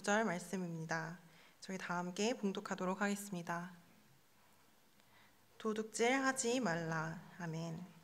9절 말씀입니다. 저희 다 함께 봉독하도록 하겠습니다. 도둑질 하지 말라. 아멘.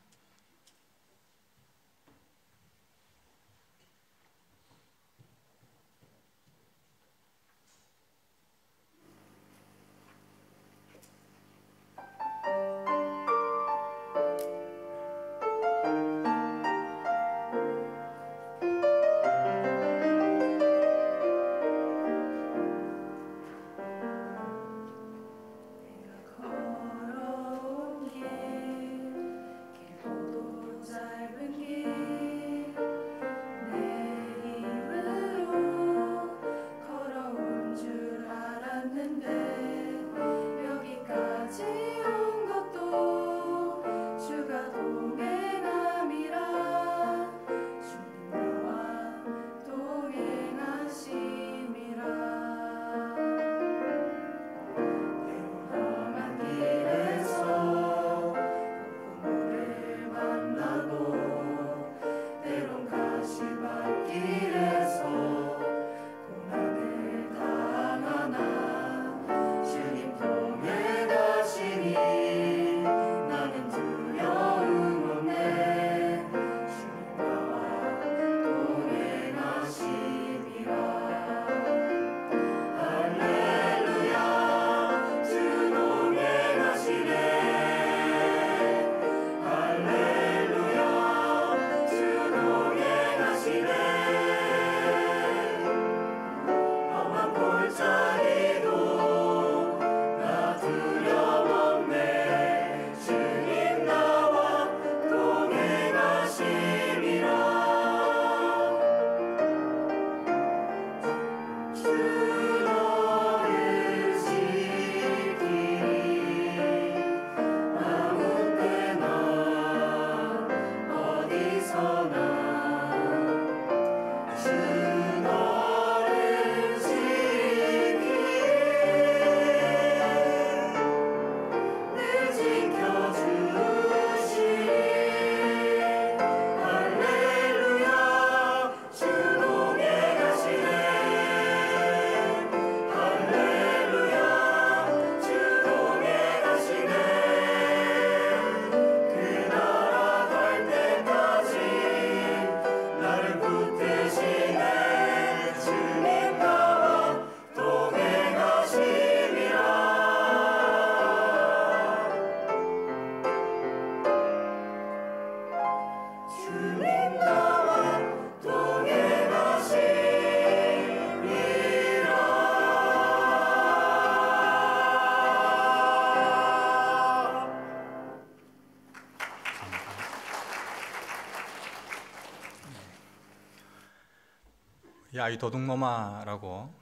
아이 도둑놈아라고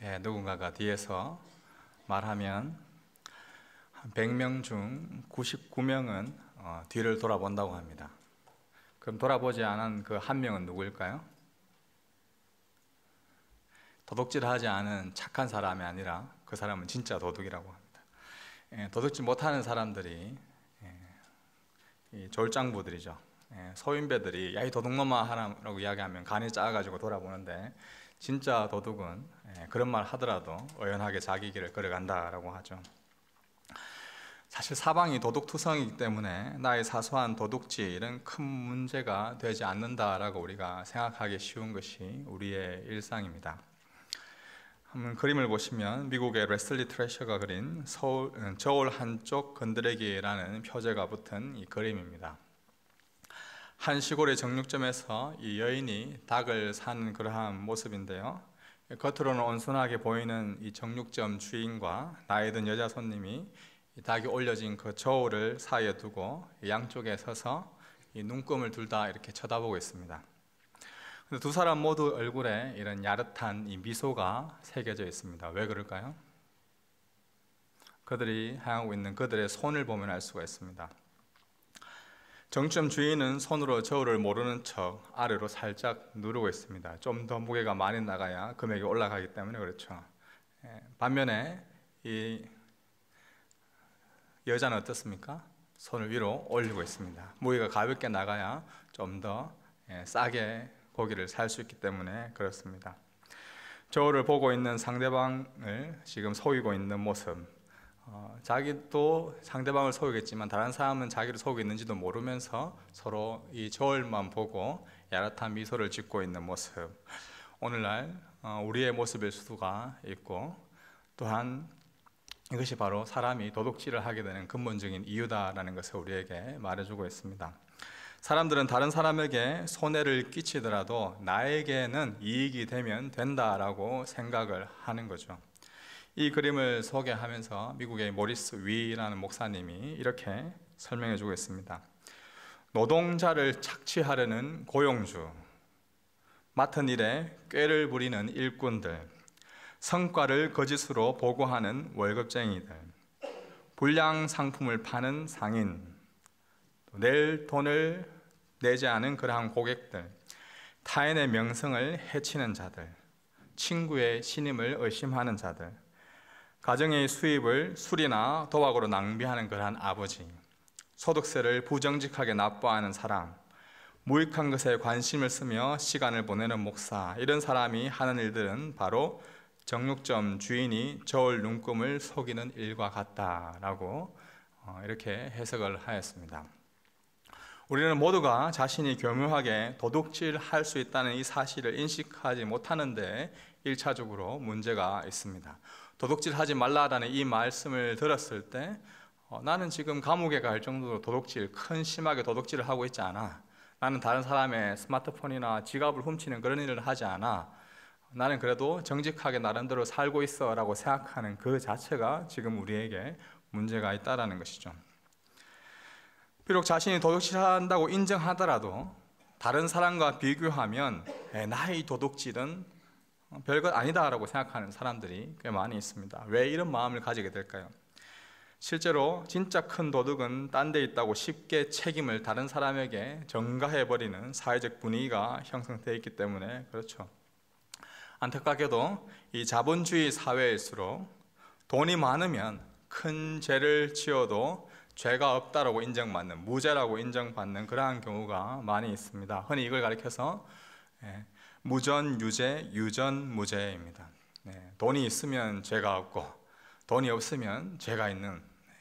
예, 누군가가 뒤에서 말하면 한 100명 중 99명은 어, 뒤를 돌아본다고 합니다. 그럼 돌아보지 않은 그 한 명은 누구일까요? 도둑질하지 않은 착한 사람이 아니라 그 사람은 진짜 도둑이라고 합니다. 예, 도둑질 못하는 사람들이 예, 졸장부들이죠. 소인배들이 예, 야이 도둑놈아 하라고 이야기하면 간이 짜가지고 돌아보는데 진짜 도둑은 예, 그런 말 하더라도 어연하게 자기 길을 걸어간다라고 하죠. 사실 사방이 도둑투성이기 때문에 나의 사소한 도둑질은 큰 문제가 되지 않는다라고 우리가 생각하기 쉬운 것이 우리의 일상입니다. 한번 그림을 보시면 미국의 레슬리 트레셔가 그린 서울, 어, 저울 한쪽 건드레기라는 표제가 붙은 이 그림입니다. 한 시골의 정육점에서 이 여인이 닭을 산 그러한 모습인데요. 겉으로는 온순하게 보이는 이 정육점 주인과 나이 든 여자 손님이 닭이 올려진 그 저울을 사이에 두고 양쪽에 서서 눈금을 둘 다 이렇게 쳐다보고 있습니다. 근데 두 사람 모두 얼굴에 이런 야릇한 이 미소가 새겨져 있습니다. 왜 그럴까요? 그들이 향하고 있는 그들의 손을 보면 알 수가 있습니다. 정점 주인은 손으로 저울을 모르는 척 아래로 살짝 누르고 있습니다. 좀 더 무게가 많이 나가야 금액이 올라가기 때문에 그렇죠. 예, 반면에 이 여자는 어떻습니까? 손을 위로 올리고 있습니다. 무게가 가볍게 나가야 좀더 예, 싸게 고기를 살 수 있기 때문에 그렇습니다. 저울을 보고 있는 상대방을 지금 속이고 있는 모습, 어, 자기도 상대방을 속이겠지만 다른 사람은 자기를 속이는지도 모르면서 서로 이 저울만 보고 야릇한 미소를 짓고 있는 모습. 오늘날 어, 우리의 모습일 수가 있고 또한 이것이 바로 사람이 도둑질을 하게 되는 근본적인 이유다라는 것을 우리에게 말해주고 있습니다. 사람들은 다른 사람에게 손해를 끼치더라도 나에게는 이익이 되면 된다라고 생각을 하는 거죠. 이 그림을 소개하면서 미국의 모리스 위라는 목사님이 이렇게 설명해 주고 있습니다. 노동자를 착취하려는 고용주, 맡은 일에 꾀를 부리는 일꾼들, 성과를 거짓으로 보고하는 월급쟁이들, 불량 상품을 파는 상인, 낼 돈을 내지 않은 그러한 고객들, 타인의 명성을 해치는 자들, 친구의 신임을 의심하는 자들, 가정의 수입을 술이나 도박으로 낭비하는 그런 아버지, 소득세를 부정직하게 납부하는 사람, 무익한 것에 관심을 쓰며 시간을 보내는 목사, 이런 사람이 하는 일들은 바로 정육점 주인이 저울 눈금을 속이는 일과 같다라고 어, 이렇게 해석을 하였습니다. 우리는 모두가 자신이 교묘하게 도둑질 할 수 있다는 이 사실을 인식하지 못하는데 1차적으로 문제가 있습니다. 도둑질 하지 말라라는 이 말씀을 들었을 때 어, 나는 지금 감옥에 갈 정도로 도둑질, 큰 심하게 도둑질을 하고 있지 않아. 나는 다른 사람의 스마트폰이나 지갑을 훔치는 그런 일을 하지 않아. 나는 그래도 정직하게 나름대로 살고 있어 라고 생각하는 그 자체가 지금 우리에게 문제가 있다라는 것이죠. 비록 자신이 도둑질한다고 인정하더라도 다른 사람과 비교하면 나의 도둑질은 별것 아니다라고 생각하는 사람들이 꽤 많이 있습니다. 왜 이런 마음을 가지게 될까요? 실제로 진짜 큰 도둑은 딴 데 있다고 쉽게 책임을 다른 사람에게 전가해 버리는 사회적 분위기가 형성되어 있기 때문에 그렇죠. 안타깝게도 이 자본주의 사회일수록 돈이 많으면 큰 죄를 지어도 죄가 없다라고 인정받는 무죄라고 인정받는 그러한 경우가 많이 있습니다. 흔히 이걸 가리켜서 예, 무전 유죄, 유전 무죄입니다. 네, 돈이 있으면 죄가 없고 돈이 없으면 죄가 있는 네.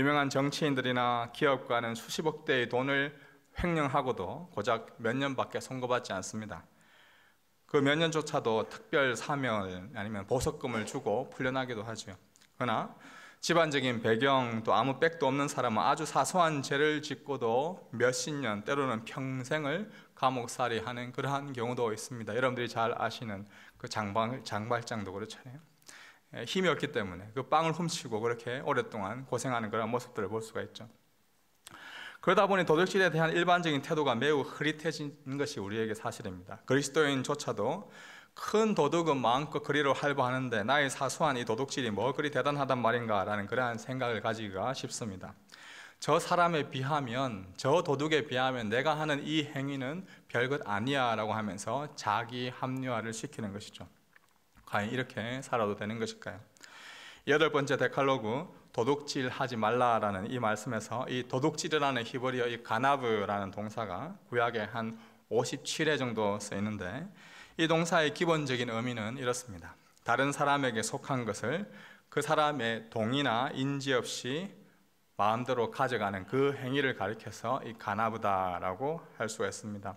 유명한 정치인들이나 기업가는 수십억 대의 돈을 횡령하고도 고작 몇 년밖에 선고받지 않습니다. 그 몇 년조차도 특별 사면 아니면 보석금을 주고 풀려나기도 하죠. 그러나 집안적인 배경 또 아무 백도 없는 사람은 아주 사소한 죄를 짓고도 몇 십 년 때로는 평생을 감옥살이 하는 그러한 경우도 있습니다. 여러분들이 잘 아시는 그 장방, 장발장도 그렇잖아요. 예, 힘이 없기 때문에 그 빵을 훔치고 그렇게 오랫동안 고생하는 그런 모습들을 볼 수가 있죠. 그러다 보니 도둑질에 대한 일반적인 태도가 매우 흐릿해진 것이 우리에게 사실입니다. 그리스도인조차도 큰 도둑은 마음껏 그리로 할바하는데 나의 사소한 이 도둑질이 뭐 그리 대단하단 말인가라는 그러한 생각을 가지기가 쉽습니다. 저 사람에 비하면 저 도둑에 비하면 내가 하는 이 행위는 별것 아니야라고 하면서 자기 합리화를 시키는 것이죠. 과연 이렇게 살아도 되는 것일까요? 여덟 번째 데칼로그 도둑질 하지 말라라는 이 말씀에서 이 도둑질이라는 히브리어 이 가나브라는 동사가 구약에 한 57회 정도 쓰있는데이 동사의 기본적인 의미는 이렇습니다. 다른 사람에게 속한 것을 그 사람의 동의나 인지 없이 마음대로 가져가는 그 행위를 가리켜서 이 가나부다라고 할 수가 있습니다.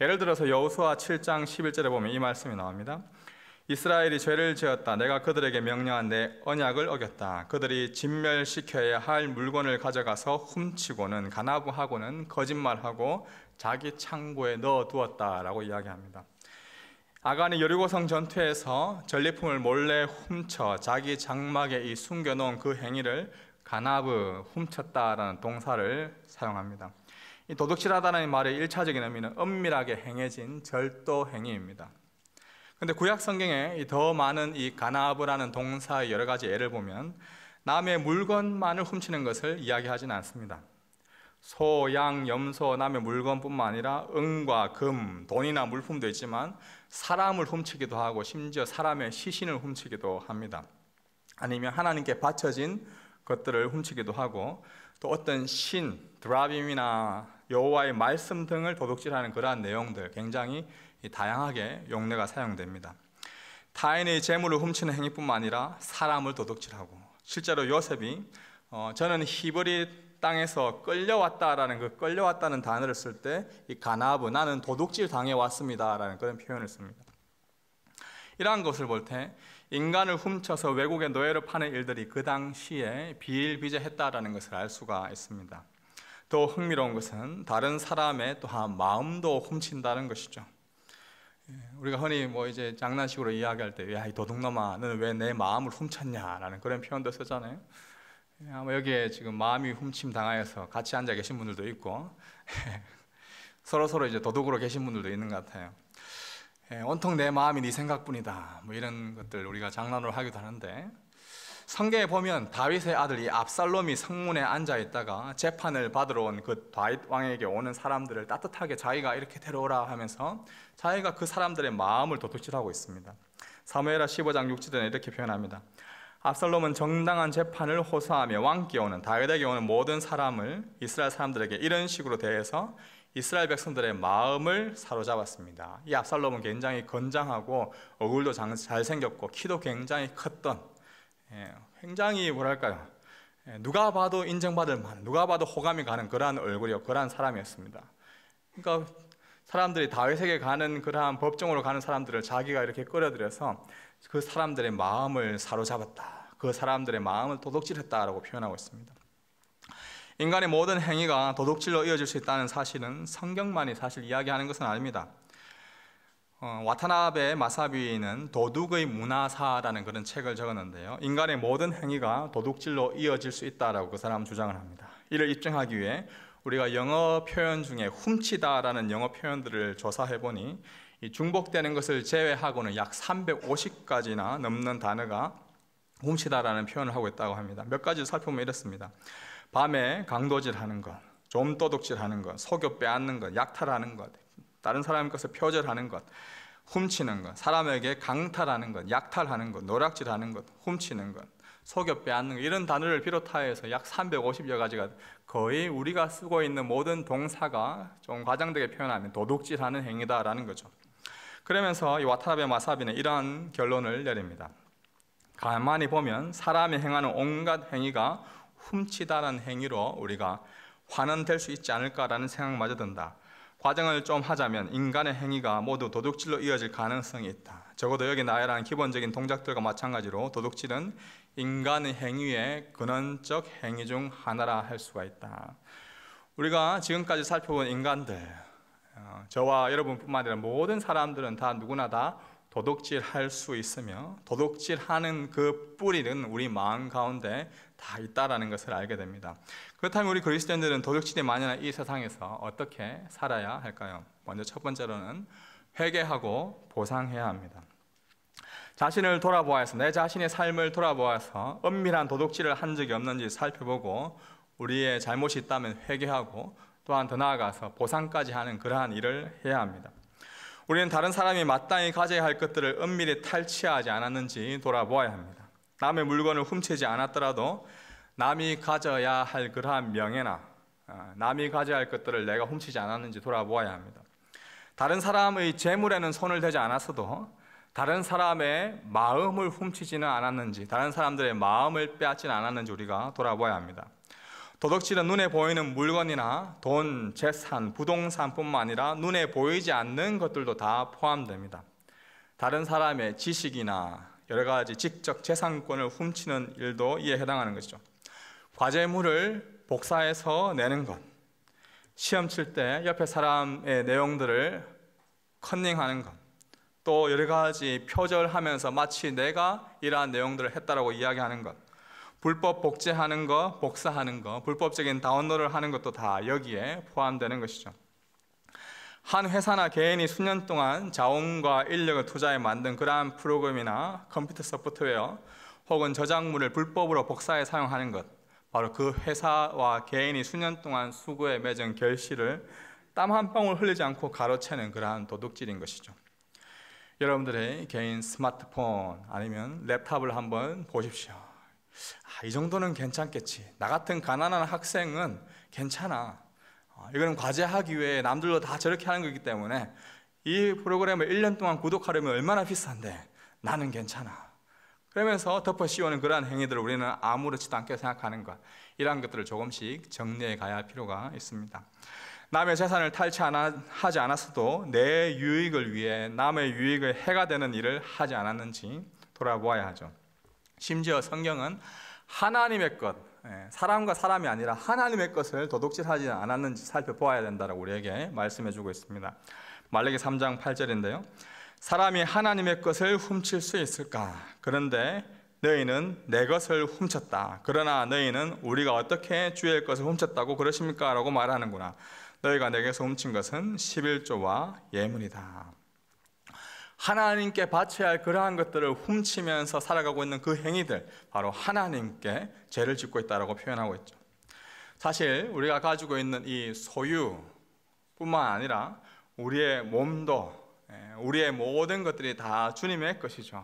예를 들어서 여호수아 7장 11절에 보면 이 말씀이 나옵니다. 이스라엘이 죄를 지었다. 내가 그들에게 명령한 내 언약을 어겼다. 그들이 진멸시켜야 할 물건을 가져가서 훔치고는 가나부하고는 거짓말하고 자기 창고에 넣어두었다라고 이야기합니다. 아간이 여리고성 전투에서 전리품을 몰래 훔쳐 자기 장막에 이 숨겨놓은 그 행위를 가나브 훔쳤다라는 동사를 사용합니다. 이 도둑질하다는 말의 일차적인 의미는 엄밀하게 행해진 절도 행위입니다. 근데 구약 성경에 더 많은 이 가나브라는 동사의 여러 가지 예를 보면 남의 물건만을 훔치는 것을 이야기하지는 않습니다. 소, 양, 염소, 남의 물건뿐만 아니라 은과 금, 돈이나 물품도 있지만 사람을 훔치기도 하고 심지어 사람의 시신을 훔치기도 합니다. 아니면 하나님께 바쳐진 것들을 훔치기도 하고 또 어떤 신, 드라빔이나 여호와의 말씀 등을 도둑질하는 그러한 내용들 굉장히 다양하게 용례가 사용됩니다. 타인의 재물을 훔치는 행위뿐만 아니라 사람을 도둑질하고 실제로 요셉이 어, 저는 히브리 땅에서 끌려왔다라는 그 끌려왔다는 단어를 쓸 때 이 가나브 나는 도둑질 당해 왔습니다라는 그런 표현을 씁니다. 이러한 것을 볼때 인간을 훔쳐서 외국의 노예로 파는 일들이 그 당시에 비일비재했다라는 것을 알 수가 있습니다. 또 흥미로운 것은 다른 사람의 또한 마음도 훔친다는 것이죠. 예, 우리가 흔히 뭐 이제 장난식으로 이야기할 때, 야, 이 도둑놈아, 너왜내 마음을 훔쳤냐라는 그런 표현도 쓰잖아요. 예, 아마 여기에 지금 마음이 훔침 당하여서 같이 앉아 계신 분들도 있고, 서로 서로 이제 도둑으로 계신 분들도 있는 것 같아요. 예, 온통 내 마음이 네 생각뿐이다. 뭐 이런 것들 우리가 장난으로 하기도 하는데 성경에 보면 다윗의 아들 이 압살롬이 성문에 앉아 있다가 재판을 받으러 온 그 다윗 왕에게 오는 사람들을 따뜻하게 자기가 이렇게 데려오라 하면서 자기가 그 사람들의 마음을 도둑질하고 있습니다. 사무엘하 15장 6절에 이렇게 표현합니다. 압살롬은 정당한 재판을 호소하며 왕께 오는 다윗에게 오는 모든 사람을 이스라엘 사람들에게 이런 식으로 대해서 이스라엘 백성들의 마음을 사로잡았습니다. 이 압살롬은 굉장히 건장하고 얼굴도 잘생겼고 키도 굉장히 컸던 예, 굉장히 뭐랄까요 예, 누가 봐도 인정받을 만 누가 봐도 호감이 가는 그러한 얼굴이요 그러한 사람이었습니다. 그러니까 사람들이 다윗에게 가는 그러한 법정으로 가는 사람들을 자기가 이렇게 끌어들여서 그 사람들의 마음을 사로잡았다. 그 사람들의 마음을 도둑질했다라고 표현하고 있습니다. 인간의 모든 행위가 도둑질로 이어질 수 있다는 사실은 성경만이 사실 이야기하는 것은 아닙니다. 어, 와타나베 마사비는 도둑의 문화사라는 그런 책을 적었는데요. 인간의 모든 행위가 도둑질로 이어질 수 있다라고 그 사람 주장을 합니다. 이를 입증하기 위해 우리가 영어 표현 중에 훔치다라는 영어 표현들을 조사해 보니 중복되는 것을 제외하고는 약 350가지나 넘는 단어가 훔치다라는 표현을 하고 있다고 합니다. 몇 가지 살펴보면 이렇습니다. 밤에 강도질하는 것, 좀 도둑질하는 것, 속여 빼앗는 것, 약탈하는 것, 다른 사람 것을 표절하는 것, 훔치는 것, 사람에게 강탈하는 것, 약탈하는 것, 노략질하는 것, 훔치는 것, 속여 빼앗는 것, 이런 단어를 비롯하여서 약 350여 가지가 거의 우리가 쓰고 있는 모든 동사가 좀 과장되게 표현하면 도둑질하는 행위다라는 거죠. 그러면서 이 와타나베 마사비는 이러한 결론을 내립니다. 가만히 보면 사람이 행하는 온갖 행위가 훔치다라는 행위로 우리가 환원될 수 있지 않을까라는 생각마저 든다. 과정을 좀 하자면 인간의 행위가 모두 도둑질로 이어질 가능성이 있다. 적어도 여기 나열한 기본적인 동작들과 마찬가지로 도둑질은 인간의 행위의 근원적 행위 중 하나라 할 수가 있다. 우리가 지금까지 살펴본 인간들, 어, 저와 여러분뿐만 아니라 모든 사람들은 다 누구나 다 도둑질 할 수 있으며 도둑질 하는 그 뿌리는 우리 마음 가운데 다 있다라는 것을 알게 됩니다. 그렇다면 우리 그리스도인들은 도둑질이 만연한 이 세상에서 어떻게 살아야 할까요? 먼저 첫 번째로는 회개하고 보상해야 합니다. 자신을 돌아보아서 내 자신의 삶을 돌아보아서 은밀한 도둑질을 한 적이 없는지 살펴보고 우리의 잘못이 있다면 회개하고 또한 더 나아가서 보상까지 하는 그러한 일을 해야 합니다. 우리는 다른 사람이 마땅히 가져야 할 것들을 은밀히 탈취하지 않았는지 돌아보아야 합니다. 남의 물건을 훔치지 않았더라도 남이 가져야 할 그러한 명예나 아, 남이 가져야 할 것들을 내가 훔치지 않았는지 돌아보아야 합니다. 다른 사람의 재물에는 손을 대지 않았어도 다른 사람의 마음을 훔치지는 않았는지, 다른 사람들의 마음을 빼앗지는 않았는지 우리가 돌아보아야 합니다. 도덕질은 눈에 보이는 물건이나 돈, 재산, 부동산뿐만 아니라 눈에 보이지 않는 것들도 다 포함됩니다. 다른 사람의 지식이나 여러 가지 직접 재산권을 훔치는 일도 이에 해당하는 것이죠. 과제물을 복사해서 내는 것. 시험 칠 때 옆에 사람의 내용들을 컨닝하는 것. 또 여러 가지 표절하면서 마치 내가 이러한 내용들을 했다라고 이야기하는 것. 불법 복제하는 것, 복사하는 것, 불법적인 다운로드를 하는 것도 다 여기에 포함되는 것이죠. 한 회사나 개인이 수년 동안 자원과 인력을 투자해 만든 그러한 프로그램이나 컴퓨터 소프트웨어 혹은 저작물을 불법으로 복사해 사용하는 것 바로 그 회사와 개인이 수년 동안 수고에 맺은 결실을 땀 한 방울 흘리지 않고 가로채는 그러한 도둑질인 것이죠. 여러분들의 개인 스마트폰 아니면 랩탑을 한번 보십시오. 아, 이 정도는 괜찮겠지. 나 같은 가난한 학생은 괜찮아. 어, 이거는 과제하기 위해 남들도다 저렇게 하는 거기 때문에 이 프로그램을 1년 동안 구독하려면 얼마나 비싼데 나는 괜찮아. 그러면서 덮어 씌우는 그러한 행위들을 우리는 아무렇지도 않게 생각하는 것. 이러한 것들을 조금씩 정리해 가야 할 필요가 있습니다. 남의 재산을 탈취하지 않았어도 내 유익을 위해 남의 유익을 해가 되는 일을 하지 않았는지 돌아보아야 하죠. 심지어 성경은 하나님의 것, 예, 사람과 사람이 아니라 하나님의 것을 도둑질하지 않았는지 살펴보아야 된다라고 우리에게 말씀해주고 있습니다. 말레기 3장 8절인데요. 사람이 하나님의 것을 훔칠 수 있을까? 그런데 너희는 내 것을 훔쳤다. 그러나 너희는 우리가 어떻게 주의 것을 훔쳤다고 그러십니까? 라고 말하는구나. 너희가 내게서 훔친 것은 11조와 예물이다. 하나님께 바쳐야 할 그러한 것들을 훔치면서 살아가고 있는 그 행위들 바로 하나님께 죄를 짓고 있다라고 표현하고 있죠. 사실 우리가 가지고 있는 이 소유뿐만 아니라 우리의 몸도 예, 우리의 모든 것들이 다 주님의 것이죠.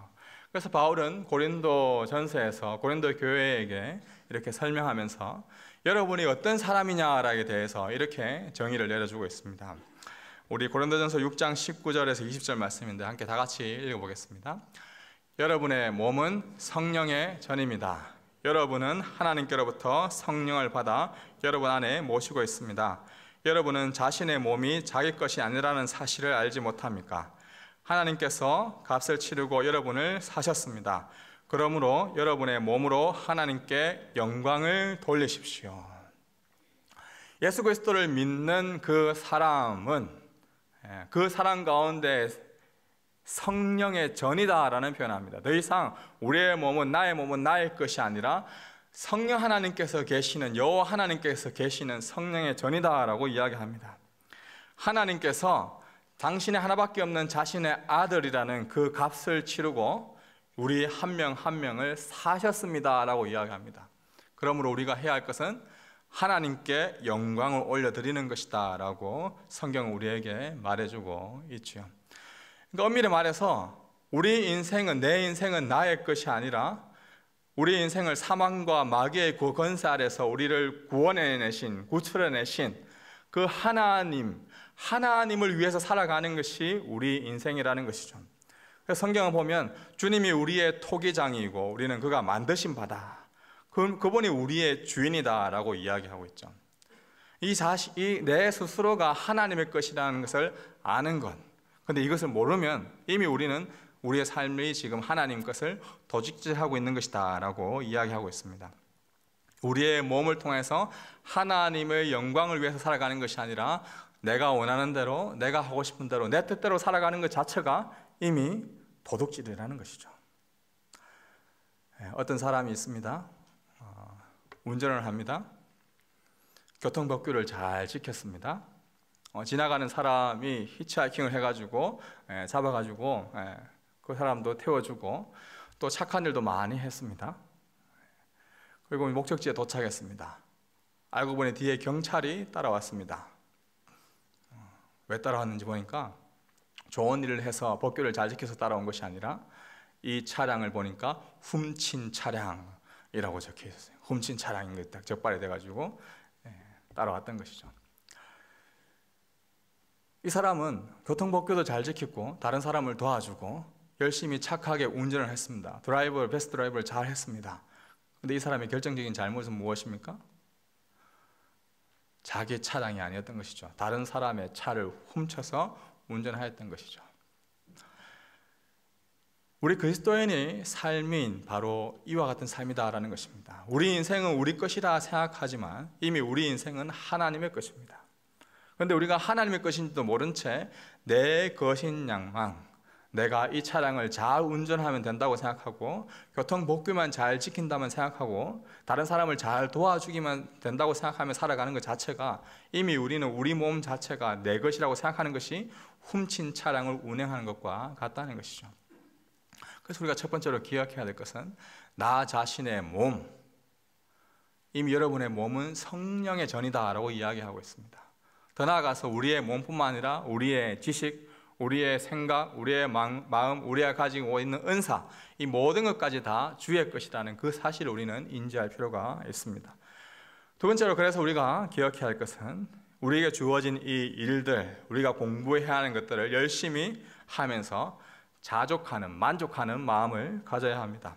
그래서 바울은 고린도 전서에서 고린도 교회에게 이렇게 설명하면서 여러분이 어떤 사람이냐라에 대해서 이렇게 정의를 내려주고 있습니다. 우리 고린도전서 6장 19절에서 20절 말씀인데 함께 다 같이 읽어보겠습니다. 여러분의 몸은 성령의 전입니다. 여러분은 하나님께로부터 성령을 받아 여러분 안에 모시고 있습니다. 여러분은 자신의 몸이 자기 것이 아니라는 사실을 알지 못합니까? 하나님께서 값을 치르고 여러분을 사셨습니다. 그러므로 여러분의 몸으로 하나님께 영광을 돌리십시오. 예수 그리스도를 믿는 그 사람은 예, 그 사랑 가운데 성령의 전이다라는 표현합니다. 더 이상 우리의 몸은 나의 몸은 나의 것이 아니라 성령 하나님께서 계시는 여호와 하나님께서 계시는 성령의 전이다라고 이야기합니다. 하나님께서 당신의 하나밖에 없는 자신의 아들이라는 그 값을 치르고 우리 한 명한 한 명을 사셨습니다라고 이야기합니다. 그러므로 우리가 해야 할 것은 하나님께 영광을 올려드리는 것이다 라고 성경은 우리에게 말해주고 있지 그러니까 엄밀히 말해서 우리 인생은 내 인생은 나의 것이 아니라 우리 인생을 사망과 마귀의 구건 아래서 우리를 구원해내신 구출해내신 그 하나님 하나님을 위해서 살아가는 것이 우리 인생이라는 것이죠. 성경을 보면 주님이 우리의 토기장이고 우리는 그가 만드신 바다 그 그분이 우리의 주인이다라고 이야기하고 있죠. 이 자식, 이내 스스로가 하나님의 것이라는 것을 아는 것. 근데 이것을 모르면 이미 우리는 우리의 삶이 지금 하나님 것을 도직질하고 있는 것이다라고 이야기하고 있습니다. 우리의 몸을 통해서 하나님의 영광을 위해서 살아가는 것이 아니라 내가 원하는 대로, 내가 하고 싶은 대로, 내 뜻대로 살아가는 것 자체가 이미 도둑질이라는 것이죠. 예, 어떤 사람이 있습니다. 운전을 합니다. 교통법규를 잘 지켰습니다. 어, 지나가는 사람이 히치하이킹을 해가지고 에, 예, 잡아가지고 에, 예, 그 사람도 태워주고 또 착한 일도 많이 했습니다. 그리고 목적지에 도착했습니다. 알고 보니 뒤에 경찰이 따라왔습니다. 어, 왜 따라왔는지 보니까 좋은 일을 해서 법규를 잘 지켜서 따라온 것이 아니라 이 차량을 보니까 훔친 차량, 이라고 적혀 있었어요. 훔친 차량인 게딱 적발이 돼가지고 예, 따라왔던 것이죠. 이 사람은 교통법규도 잘 지키고 다른 사람을 도와주고 열심히 착하게 운전을 했습니다. 드라이버, 베스트 드라이브를 잘 했습니다. 근데 이 사람의 결정적인 잘못은 무엇입니까? 자기 차량이 아니었던 것이죠. 다른 사람의 차를 훔쳐서 운전하였던 것이죠. 우리 그리스도인의 삶인 바로 이와 같은 삶이다라는 것입니다. 우리 인생은 우리 것이라 생각하지만 이미 우리 인생은 하나님의 것입니다. 그런데 우리가 하나님의 것인지도 모른 채 내 것인 양망, 내가 이 차량을 잘 운전하면 된다고 생각하고 교통 법규만 잘 지킨다면 생각하고 다른 사람을 잘 도와주기만 된다고 생각하며 살아가는 것 자체가 이미 우리는 우리 몸 자체가 내 것이라고 생각하는 것이 훔친 차량을 운행하는 것과 같다는 것이죠. 그래서 우리가 첫 번째로 기억해야 될 것은 나 자신의 몸. 이미 여러분의 몸은 성령의 전이다라고 이야기하고 있습니다. 더 나아가서 우리의 몸뿐만 아니라 우리의 지식, 우리의 생각, 우리의 마음, 우리가 가지고 있는 은사, 이 모든 것까지 다 주의 것이라는 그 사실을 우리는 인지할 필요가 있습니다. 두 번째로 그래서 우리가 기억해야 할 것은 우리에게 주어진 이 일들, 우리가 공부해야 하는 것들을 열심히 하면서 자족하는, 만족하는 마음을 가져야 합니다.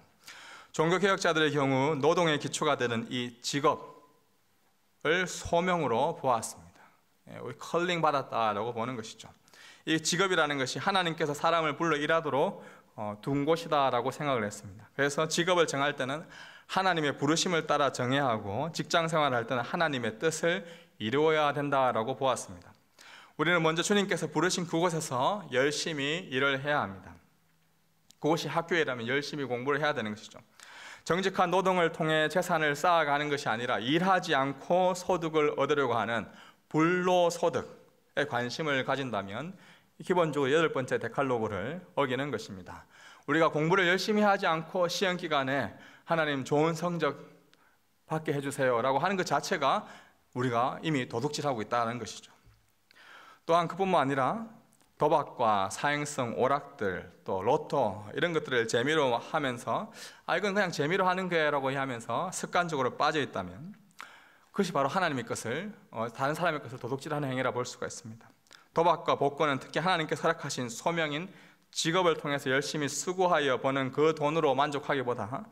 종교개혁자들의 경우 노동의 기초가 되는 이 직업을 소명으로 보았습니다. 예, 우리 컬링 받았다라고 보는 것이죠. 이 직업이라는 것이 하나님께서 사람을 불러 일하도록 어, 둔 곳이다라고 생각을 했습니다. 그래서 직업을 정할 때는 하나님의 부르심을 따라 정해야 하고 직장 생활할 때는 하나님의 뜻을 이루어야 된다라고 보았습니다. 우리는 먼저 주님께서 부르신 그곳에서 열심히 일을 해야 합니다. 그것이 학교에라면 열심히 공부를 해야 되는 것이죠. 정직한 노동을 통해 재산을 쌓아가는 것이 아니라 일하지 않고 소득을 얻으려고 하는 불로소득에 관심을 가진다면 기본적으로 여덟 번째 데칼로그를 어기는 것입니다. 우리가 공부를 열심히 하지 않고 시험 기간에 하나님 좋은 성적 받게 해주세요라고 하는 것 자체가 우리가 이미 도둑질하고 있다는 것이죠. 또한 그뿐만 아니라 도박과 사행성 오락들 또 로또 이런 것들을 재미로 하면서 아 이건 그냥 재미로 하는 거라고 하면서 습관적으로 빠져 있다면 그것이 바로 하나님의 것을 어, 다른 사람의 것을 도둑질하는 행위라 볼 수가 있습니다. 도박과 복권은 특히 하나님께 허락하신 소명인 직업을 통해서 열심히 수고하여 버는 그 돈으로 만족하기보다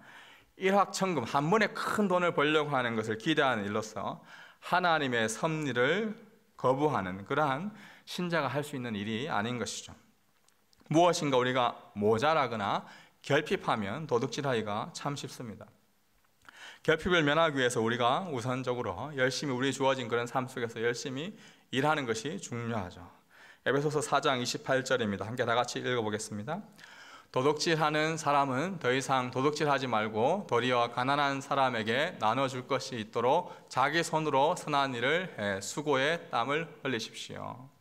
일확천금 한 번에 큰 돈을 벌려고 하는 것을 기대하는 일로서 하나님의 섭리를 거부하는 그러한 신자가 할 수 있는 일이 아닌 것이죠. 무엇인가 우리가 모자라거나 결핍하면 도둑질하기가 참 쉽습니다. 결핍을 면하기 위해서 우리가 우선적으로 열심히 우리 주어진 그런 삶 속에서 열심히 일하는 것이 중요하죠. 에베소서 4장 28절입니다. 함께 다 같이 읽어보겠습니다. 도둑질하는 사람은 더 이상 도둑질하지 말고 도리어 가난한 사람에게 나눠줄 것이 있도록 자기 손으로 선한 일을 해 수고의 땀을 흘리십시오.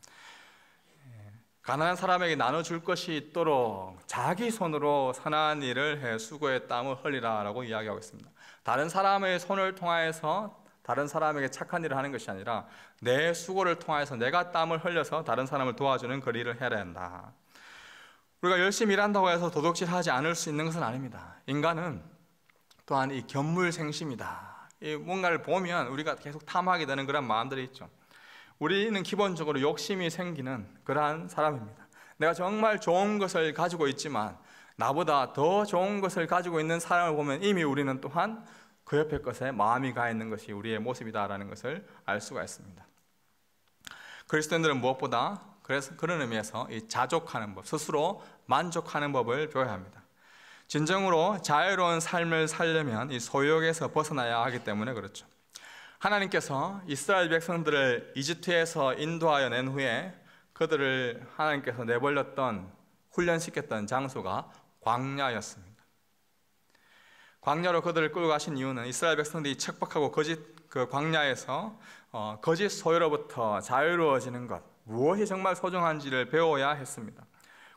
가난한 사람에게 나눠줄 것이 있도록 자기 손으로 선한 일을 해 수고의 땀을 흘리라라고 이야기하고 있습니다. 다른 사람의 손을 통하여서 다른 사람에게 착한 일을 하는 것이 아니라 내 수고를 통하여서 내가 땀을 흘려서 다른 사람을 도와주는 그 일을 해야 한다. 우리가 열심히 일한다고 해서 도둑질하지 않을 수 있는 것은 아닙니다. 인간은 또한 이 견물생심이다. 이 뭔가를 보면 우리가 계속 탐하게 되는 그런 마음들이 있죠. 우리는 기본적으로 욕심이 생기는 그러한 사람입니다. 내가 정말 좋은 것을 가지고 있지만 나보다 더 좋은 것을 가지고 있는 사람을 보면 이미 우리는 또한 그 옆에 것에 마음이 가 있는 것이 우리의 모습이다라는 것을 알 수가 있습니다. 그리스도인들은 무엇보다 그래서 그런 의미에서 이 자족하는 법, 스스로 만족하는 법을 배워야 합니다. 진정으로 자유로운 삶을 살려면 이 소욕에서 벗어나야 하기 때문에 그렇죠. 하나님께서 이스라엘 백성들을 이집트에서 인도하여 낸 후에 그들을 하나님께서 내버렸던 훈련시켰던 장소가 광야였습니다. 광야로 그들을 끌고 가신 이유는 이스라엘 백성들이 책박하고 거짓 그 광야에서 어, 거짓 소유로부터 자유로워지는 것 무엇이 정말 소중한지를 배워야 했습니다.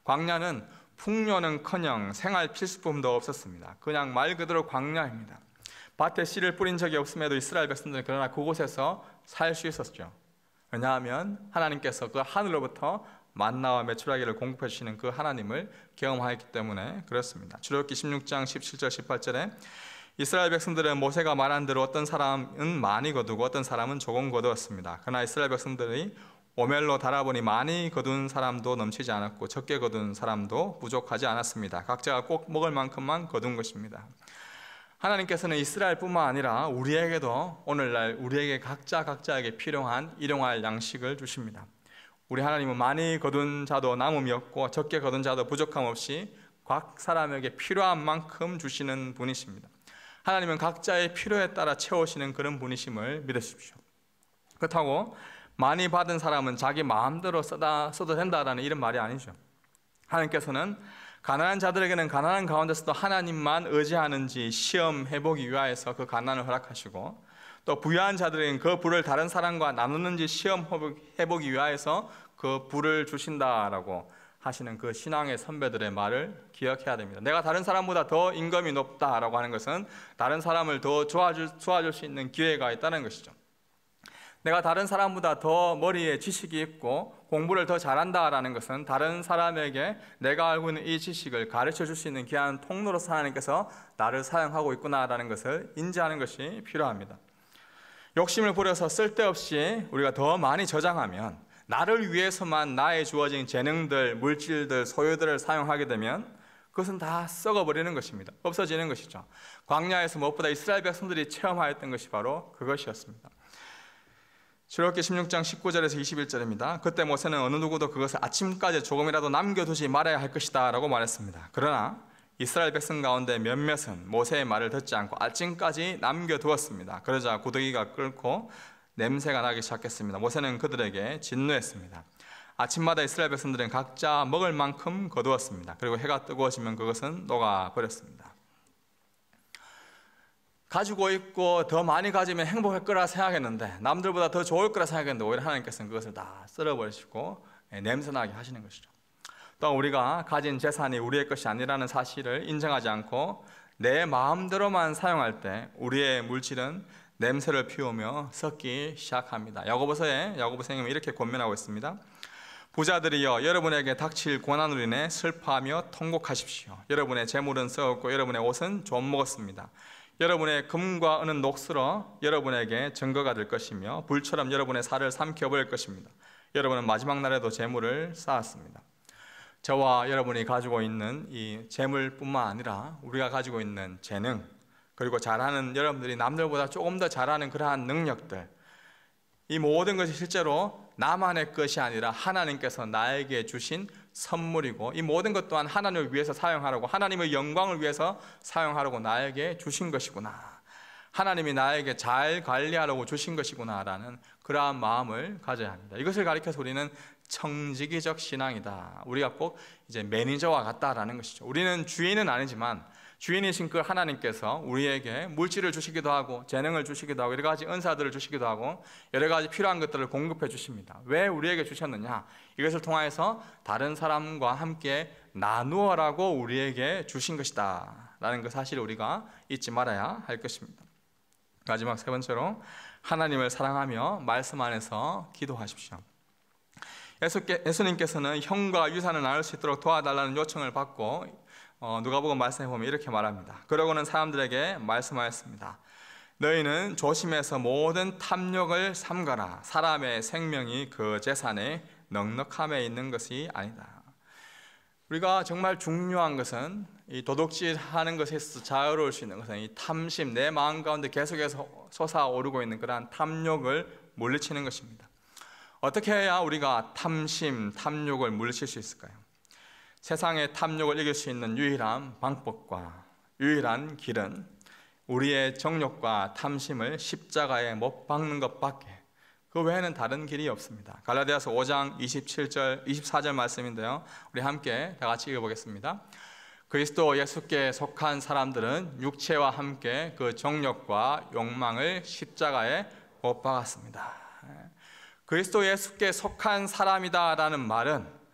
광야는 풍요는커녕 생활 필수품도 없었습니다. 그냥 말 그대로 광야입니다. 밭에 씨를 뿌린 적이 없음에도 이스라엘 백성들은 그러나 그곳에서 살 수 있었죠. 왜냐하면 하나님께서 그 하늘로부터 만나와 메추라기를 공급해 주시는 그 하나님을 경험하였기 때문에 그렇습니다. 출애굽기 16장 17절 18절에 이스라엘 백성들은 모세가 말한 대로 어떤 사람은 많이 거두고 어떤 사람은 조금 거두었습니다. 그러나 이스라엘 백성들이 오멜로 달아보니 많이 거둔 사람도 넘치지 않았고 적게 거둔 사람도 부족하지 않았습니다. 각자가 꼭 먹을 만큼만 거둔 것입니다. 하나님께서는 이스라엘뿐만 아니라 우리에게도 오늘날 우리에게 각자 각자에게 필요한 일용할 양식을 주십니다. 우리 하나님은 많이 거둔 자도 남음이 없고 적게 거둔 자도 부족함 없이 각 사람에게 필요한 만큼 주시는 분이십니다. 하나님은 각자의 필요에 따라 채우시는 그런 분이심을 믿으십시오. 그렇다고 많이 받은 사람은 자기 마음대로 써다, 써도 된다라는 이런 말이 아니죠. 하나님께서는 가난한 자들에게는 가난한 가운데서도 하나님만 의지하는지 시험해 보기 위하여서 그 가난을 허락하시고 또 부유한 자들에게는 그 부를 다른 사람과 나누는지 시험해 보기 위하여서 그 부를 주신다라고 하시는 그 신앙의 선배들의 말을 기억해야 됩니다. 내가 다른 사람보다 더 임금이 높다라고 하는 것은 다른 사람을 더 좋아줄, 좋아줄 수 있는 기회가 있다는 것이죠. 내가 다른 사람보다 더 머리에 지식이 있고 공부를 더 잘한다라는 것은 다른 사람에게 내가 알고 있는 이 지식을 가르쳐 줄 수 있는 귀한 통로로서 하나님께서 나를 사용하고 있구나라는 것을 인지하는 것이 필요합니다. 욕심을 부려서 쓸데없이 우리가 더 많이 저장하면 나를 위해서만 나의 주어진 재능들, 물질들, 소유들을 사용하게 되면 그것은 다 썩어버리는 것입니다. 없어지는 것이죠. 광야에서 무엇보다 이스라엘 백성들이 체험하였던 것이 바로 그것이었습니다. 출애굽기 16장 19절에서 21절입니다. 그때 모세는 어느 누구도 그것을 아침까지 조금이라도 남겨두지 말아야 할 것이다라고 말했습니다. 그러나 이스라엘 백성 가운데 몇몇은 모세의 말을 듣지 않고 아침까지 남겨두었습니다. 그러자 고더기가 끓고 냄새가 나기 시작했습니다. 모세는 그들에게 진노했습니다. 아침마다 이스라엘 백성들은 각자 먹을 만큼 거두었습니다. 그리고 해가 뜨거워지면 그것은 녹아 버렸습니다. 가지고 있고 더 많이 가지면 행복할 거라 생각했는데 남들보다 더 좋을 거라 생각했는데 오히려 하나님께서는 그것을 다 쓸어버리시고 예, 냄새나게 하시는 것이죠. 또 우리가 가진 재산이 우리의 것이 아니라는 사실을 인정하지 않고 내 마음대로만 사용할 때 우리의 물질은 냄새를 피우며 섞기 시작합니다. 야고보서에 야고보 선생님은 이렇게 권면하고 있습니다. 부자들이여 여러분에게 닥칠 고난으로 인해 슬퍼하며 통곡하십시오. 여러분의 재물은 썩었고 여러분의 옷은 좀 먹었습니다. 여러분의 금과 은은 녹슬어 여러분에게 증거가 될 것이며 불처럼 여러분의 살을 삼켜버릴 것입니다. 여러분은 마지막 날에도 재물을 쌓았습니다. 저와 여러분이 가지고 있는 이 재물뿐만 아니라 우리가 가지고 있는 재능 그리고 잘하는 여러분들이 남들보다 조금 더 잘하는 그러한 능력들 이 모든 것이 실제로 나만의 것이 아니라 하나님께서 나에게 주신 선물이고 이 모든 것 또한 하나님을 위해서 사용하라고 하나님의 영광을 위해서 사용하라고 나에게 주신 것이구나. 하나님이 나에게 잘 관리하라고 주신 것이구나라는 그러한 마음을 가져야 합니다. 이것을 가리켜서 우리는 청지기적 신앙이다. 우리가 꼭 이제 매니저와 같다라는 것이죠. 우리는 주인은 아니지만 주인이신 그 하나님께서 우리에게 물질을 주시기도 하고 재능을 주시기도 하고 여러 가지 은사들을 주시기도 하고 여러 가지 필요한 것들을 공급해 주십니다. 왜 우리에게 주셨느냐? 이것을 통하여서 다른 사람과 함께 나누어라고 우리에게 주신 것이다. 라는 그 사실을 우리가 잊지 말아야 할 것입니다. 마지막 세 번째로 하나님을 사랑하며 말씀 안에서 기도하십시오. 예수님께서는 형과 유산을 나눌 수 있도록 도와달라는 요청을 받고 어, 누가복음 말씀해 보면 이렇게 말합니다. 그러고는 사람들에게 말씀하였습니다. 너희는 조심해서 모든 탐욕을 삼가라. 사람의 생명이 그 재산에 넉넉함에 있는 것이 아니다. 우리가 정말 중요한 것은 이 도둑질 하는 것에 서 자유로울 수 있는 것은 이 탐심, 내 마음 가운데 계속해서 솟아오르고 있는 그러한 탐욕을 물리치는 것입니다. 어떻게 해야 우리가 탐심, 탐욕을 물리칠 수 있을까요? 세상의 탐욕을 이길 수 있는 유일한 방법과 유일한 길은 우리의 정욕과 탐심을 십자가에 못 박는 것밖에 그 외에는 다른 길이 없습니다. 갈라디아서 5장 27절 24절 말씀인데요. 우리 함께 다 같이 읽어 보겠습니다. 그리스도 예수께 속한 사람들은 육체와 함께 그 정욕과 욕망을 십자가에 못 박았습니다. 그리스도 예수께 속한 사람이다라는 말은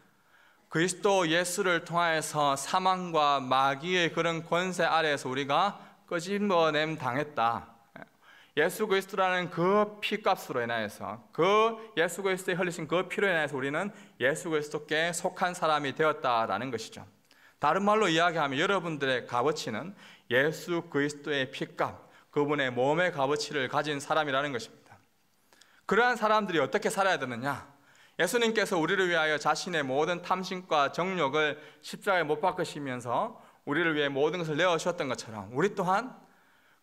그리스도 예수를 통하여서 사망과 마귀의 그런 권세 아래에서 우리가 끄집어냄 당했다. 예수 그리스도라는 그 피값으로 인하여서 그 예수 그리스도에 흘리신 그 피로 인하여서 우리는 예수 그리스도께 속한 사람이 되었다라는 것이죠. 다른 말로 이야기하면 여러분들의 값어치는 예수 그리스도의 피값, 그분의 몸의 값어치를 가진 사람이라는 것입니다. 그러한 사람들이 어떻게 살아야 되느냐? 예수님께서 우리를 위하여 자신의 모든 탐심과 정욕을 십자가에 못 박으시면서 우리를 위해 모든 것을 내어주셨던 것처럼 우리 또한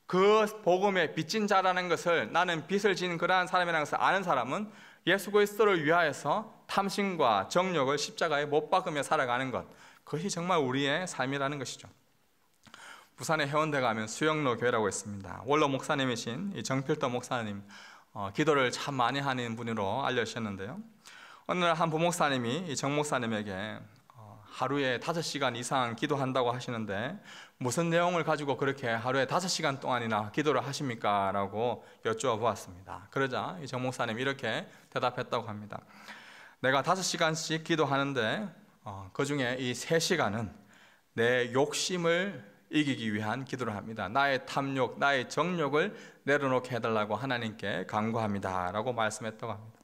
그복음에 빚진 자라는 것을 나는 빚을 지는 그러한 사람이라는 것을 아는 사람은 예수 그리스도를 위하여서 탐심과 정욕을 십자가에 못 박으며 살아가는 것 그것이 정말 우리의 삶이라는 것이죠. 부산에 해운대 가면 수영로 교회라고 있습니다. 원로 목사님이신 정필도 목사님 어, 기도를 참 많이 하는 분으로 알려주셨는데요. 어느 날한 부목사님이 정 목사님에게 어, 하루에 5시간 이상 기도한다고 하시는데 무슨 내용을 가지고 그렇게 하루에 5시간 동안이나 기도를 하십니까? 라고 여쭈어보았습니다. 그러자 정 목사님 이렇게 대답했다고 합니다. 내가 5시간씩 기도하는데 어, 그 중에 이 3시간은 내 욕심을 이기기 위한 기도를 합니다. 나의 탐욕, 나의 정욕을 내려놓게 해달라고 하나님께 간구합니다. 라고 말씀했다고 합니다.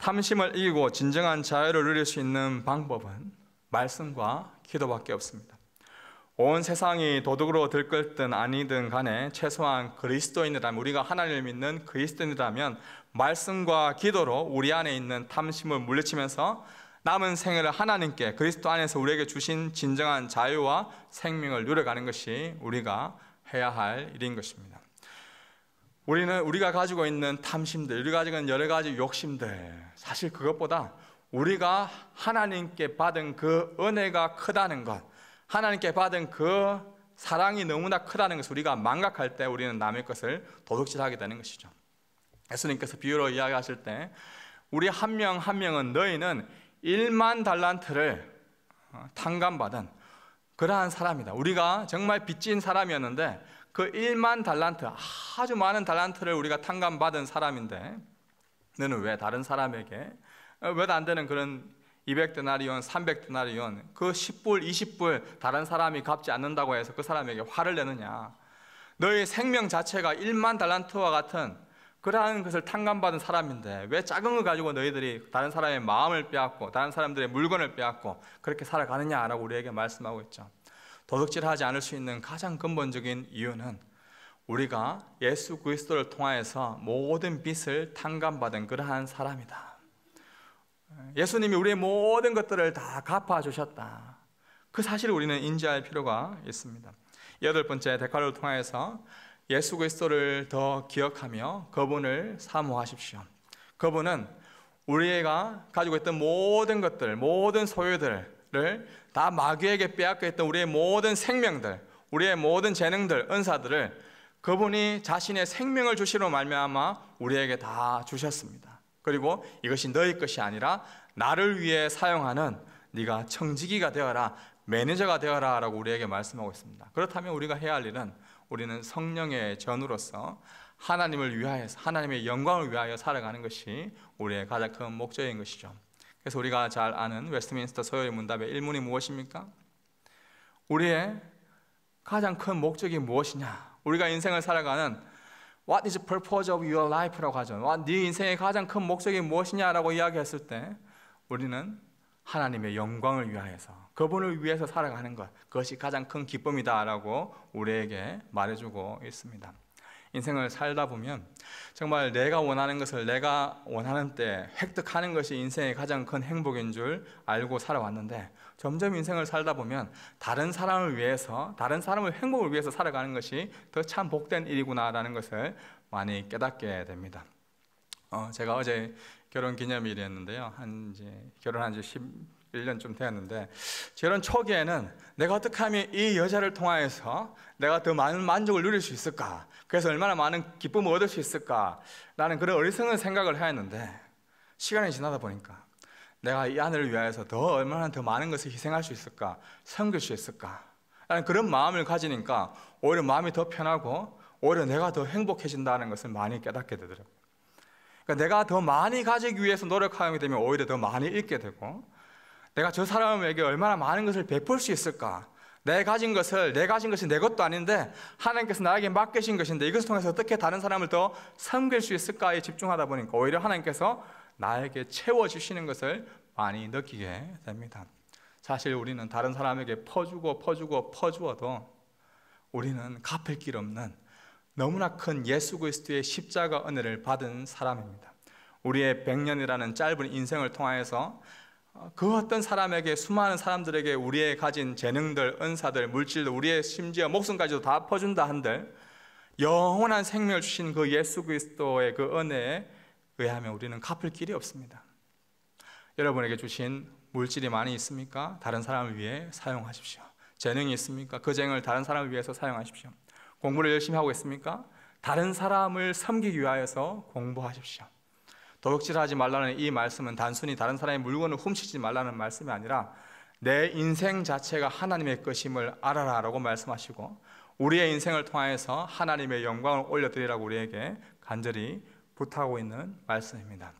탐심을 이기고 진정한 자유를 누릴 수 있는 방법은 말씀과 기도밖에 없습니다. 온 세상이 도둑으로 들끓든 아니든 간에 최소한 그리스도인이라면 우리가 하나님을 믿는 그리스도인이라면 말씀과 기도로 우리 안에 있는 탐심을 물리치면서 남은 생애를 하나님께 그리스도 안에서 우리에게 주신 진정한 자유와 생명을 누려가는 것이 우리가 해야 할 일인 것입니다. 우리는 우리가 가지고 있는 탐심들, 우리가 가지고 있는 여러 가지 욕심들, 사실 그것보다 우리가 하나님께 받은 그 은혜가 크다는 것, 하나님께 받은 그 사랑이 너무나 크다는 것을 우리가 망각할 때 우리는 남의 것을 도둑질하게 되는 것이죠. 예수님께서 비유로 이야기하실 때 우리 한 명한 한 명은 너희는 1만 달란트를 어, 탕감받은 그러한 사람이다. 우리가 정말 빚진 사람이었는데 그 1만 달란트, 아주 많은 달란트를 우리가 탕감받은 사람인데, 너는 왜 다른 사람에게, 어, 왜안 되는 그런 200데나리온, 300데나리온, 그 10불, 20불 다른 사람이 갚지 않는다고 해서 그 사람에게 화를 내느냐. 너의 생명 자체가 1만 달란트와 같은 그러한 것을 탕감받은 사람인데 왜 작은 걸 가지고 너희들이 다른 사람의 마음을 빼앗고 다른 사람들의 물건을 빼앗고 그렇게 살아가느냐라고 우리에게 말씀하고 있죠. 도둑질하지 않을 수 있는 가장 근본적인 이유는 우리가 예수 그리스도를 통하여서 모든 빚을 탕감받은 그러한 사람이다. 예수님이 우리의 모든 것들을 다 갚아주셨다. 그 사실을 우리는 인지할 필요가 있습니다. 여덟 번째 데칼을 통하여서 예수 그리스도를 더 기억하며 그분을 사모하십시오. 그분은 우리가 가지고 있던 모든 것들, 모든 소유들을 다 마귀에게 빼앗겼던 겨 우리의 모든 생명들, 우리의 모든 재능들, 은사들을 그분이 자신의 생명을 주시로 말미암아 우리에게 다 주셨습니다. 그리고 이것이 너희 것이 아니라 나를 위해 사용하는 네가 청지기가 되어라, 매니저가 되어라라고 우리에게 말씀하고 있습니다. 그렇다면 우리가 해야 할 일은 우리는 성령의 전으로서 하나님을 위하여 하나님의 영광을 위하여 살아가는 것이 우리의 가장 큰 목적인 것이죠. 그래서 우리가 잘 아는 웨스트민스터 서열 의 문답의 일문이 무엇입니까? 우리의 가장 큰 목적이 무엇이냐? 우리가 인생을 살아가는 What is the purpose of your life라고 하죠. 네 인생의 가장 큰 목적이 무엇이냐라고 이야기했을 때 우리는 하나님의 영광을 위하여서 그분을 위해서 살아가는 것 그것이 가장 큰 기쁨이다라고 우리에게 말해주고 있습니다. 인생을 살다 보면 정말 내가 원하는 것을 내가 원하는 때 획득하는 것이 인생의 가장 큰 행복인 줄 알고 살아왔는데 점점 인생을 살다 보면 다른 사람을 위해서 다른 사람을 행복을 위해서 살아가는 것이 더 참 복된 일이구나라는 것을 많이 깨닫게 됩니다. 어, 제가 어제 결혼 기념일이었는데요. 한 이제 결혼한 지 11년쯤 되었는데 결혼 초기에는 내가 어떻게 하면 이 여자를 통하여서 내가 더 많은 만족을 누릴 수 있을까? 그래서 얼마나 많은 기쁨을 얻을 수 있을까? 나는 그런 어리석은 생각을 하였는데 시간이 지나다 보니까 내가 이 아내를 위하여서 더 얼마나 더 많은 것을 희생할 수 있을까? 섬길 수 있을까? 라는 그런 마음을 가지니까 오히려 마음이 더 편하고 오히려 내가 더 행복해진다는 것을 많이 깨닫게 되더라고요. 그러니까 내가 더 많이 가지기 위해서 노력하게 되면 오히려 더 많이 잃게 되고 내가 저 사람에게 얼마나 많은 것을 베풀 수 있을까? 내 가진 것을 내 가진 것이 내 것도 아닌데 하나님께서 나에게 맡기신 것인데 이것을 통해서 어떻게 다른 사람을 더 섬길 수 있을까에 집중하다 보니까 오히려 하나님께서 나에게 채워 주시는 것을 많이 느끼게 됩니다. 사실 우리는 다른 사람에게 퍼주고 퍼주고 퍼주어도 우리는 갚을 길 없는 너무나 큰 예수 그리스도의 십자가 은혜를 받은 사람입니다. 우리의 100년이라는 짧은 인생을 통하여서 어, 그 어떤 사람에게 수많은 사람들에게 우리의 가진 재능들, 은사들, 물질들, 우리의 심지어 목숨까지도 다 퍼준다 한들 영원한 생명을 주신 그 예수 그리스도의 그 은혜에 의하면 우리는 갚을 길이 없습니다. 여러분에게 주신 물질이 많이 있습니까? 다른 사람을 위해 사용하십시오. 재능이 있습니까? 그 재능을 다른 사람을 위해서 사용하십시오. 공부를 열심히 하고 있습니까? 다른 사람을 섬기기 위하여서 공부하십시오. 도둑질하지 말라는 이 말씀은 단순히 다른 사람의 물건을 훔치지 말라는 말씀이 아니라 내 인생 자체가 하나님의 것임을 알아라라고 말씀하시고 우리의 인생을 통하여서 하나님의 영광을 올려드리라고 우리에게 간절히 부탁하고 있는 말씀입니다.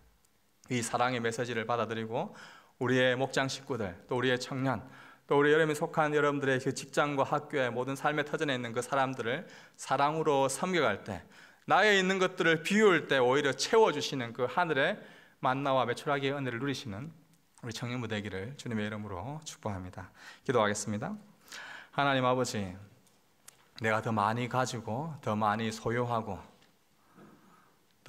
이 사랑의 메시지를 받아들이고 우리의 목장 식구들 또 우리의 청년 또 그러니까 우리 여러분이 속한 여러분들의 그 직장과 학교의 모든 삶의 터전에 있는 그 사람들을 사랑으로 섬겨갈 때 나에 있는 것들을 비울 때 오히려 채워주시는 그 하늘의 만나와 매출하기의 은혜를 누리시는 우리 청년무대기를 주님의 이름으로 축복합니다. 기도하겠습니다. 하나님 아버지, 내가 더 많이 가지고 더 많이 소유하고